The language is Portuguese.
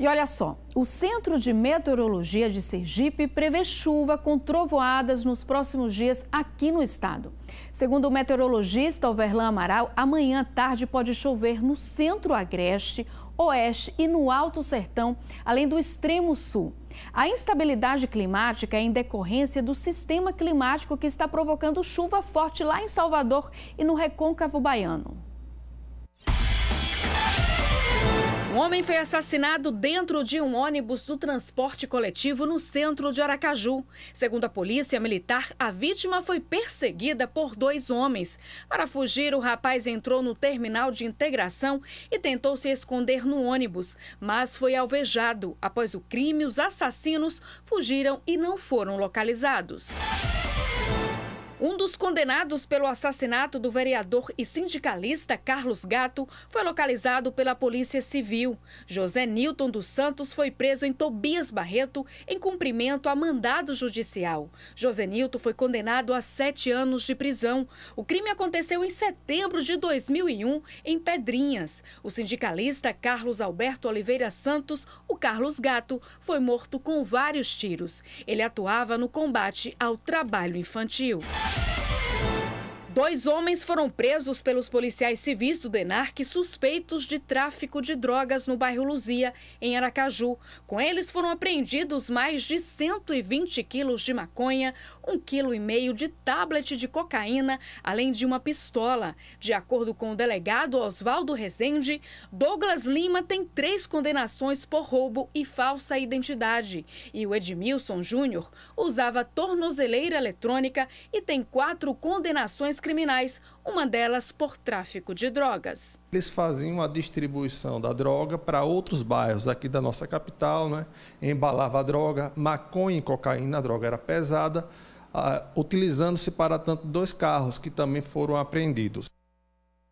E olha só, o Centro de Meteorologia de Sergipe prevê chuva com trovoadas nos próximos dias aqui no estado. Segundo o meteorologista Overlan Amaral, amanhã à tarde pode chover no centro-agreste, oeste e no Alto Sertão, além do extremo sul. A instabilidade climática é em decorrência do sistema climático que está provocando chuva forte lá em Salvador e no recôncavo baiano. Homem foi assassinado dentro de um ônibus do transporte coletivo no centro de Aracaju. Segundo a polícia militar, a vítima foi perseguida por dois homens. Para fugir, o rapaz entrou no terminal de integração e tentou se esconder no ônibus, mas foi alvejado. Após o crime, os assassinos fugiram e não foram localizados. Um dos condenados pelo assassinato do vereador e sindicalista Carlos Gato foi localizado pela Polícia Civil. José Newton dos Santos foi preso em Tobias Barreto em cumprimento a mandado judicial. José Newton foi condenado a sete anos de prisão. O crime aconteceu em setembro de 2001 em Pedrinhas. O sindicalista Carlos Alberto Oliveira Santos, o Carlos Gato, foi morto com vários tiros. Ele atuava no combate ao trabalho infantil. Dois homens foram presos pelos policiais civis do DENARC suspeitos de tráfico de drogas no bairro Luzia, em Aracaju. Com eles foram apreendidos mais de 120 quilos de maconha, um quilo e meio de tablet de cocaína, além de uma pistola. De acordo com o delegado Oswaldo Rezende, Douglas Lima tem três condenações por roubo e falsa identidade. E o Edmilson Júnior usava tornozeleira eletrônica e tem quatro condenações criminais, uma delas por tráfico de drogas. Eles faziam a distribuição da droga para outros bairros aqui da nossa capital, né? embalava a droga, maconha e cocaína, a droga era pesada, uh, utilizando-se para tanto dois carros que também foram apreendidos.